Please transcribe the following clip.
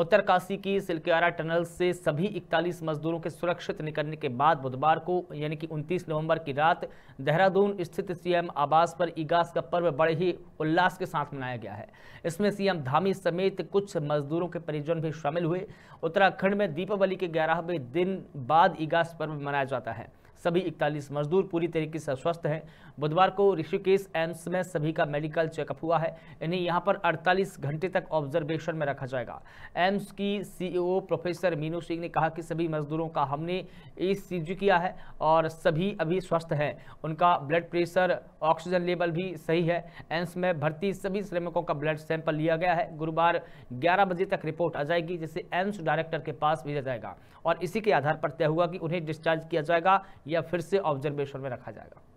उत्तरकाशी की सिलकियारा टनल से सभी 41 मजदूरों के सुरक्षित निकलने के बाद बुधवार को यानी कि 29 नवंबर की रात देहरादून स्थित सीएम आवास पर ईगास का पर्व बड़े ही उल्लास के साथ मनाया गया है इसमें सीएम धामी समेत कुछ मजदूरों के परिजन भी शामिल हुए उत्तराखंड में दीपावली के ग्यारहवें दिन बाद ईगास पर्व मनाया जाता है सभी इकतालीस मजदूर पूरी तरीके से स्वस्थ हैं बुधवार को ऋषिकेश एम्स में सभी का मेडिकल चेकअप हुआ है इन्हें यहाँ पर 48 घंटे तक ऑब्जर्वेशन में रखा जाएगा एम्स की सीईओ प्रोफेसर मीनू सिंह ने कहा कि सभी मजदूरों का हमने ए किया है और सभी अभी स्वस्थ हैं उनका ब्लड प्रेशर ऑक्सीजन लेवल भी सही है एम्स में भर्ती सभी श्रमिकों का ब्लड सैंपल लिया गया है गुरुवार ग्यारह बजे तक रिपोर्ट आ जाएगी जिसे एम्स डायरेक्टर के पास भेजा जाएगा और इसी के आधार पर तय हुआ कि उन्हें डिस्चार्ज किया जाएगा या फिर से ऑब्जर्वेशन में रखा जाएगा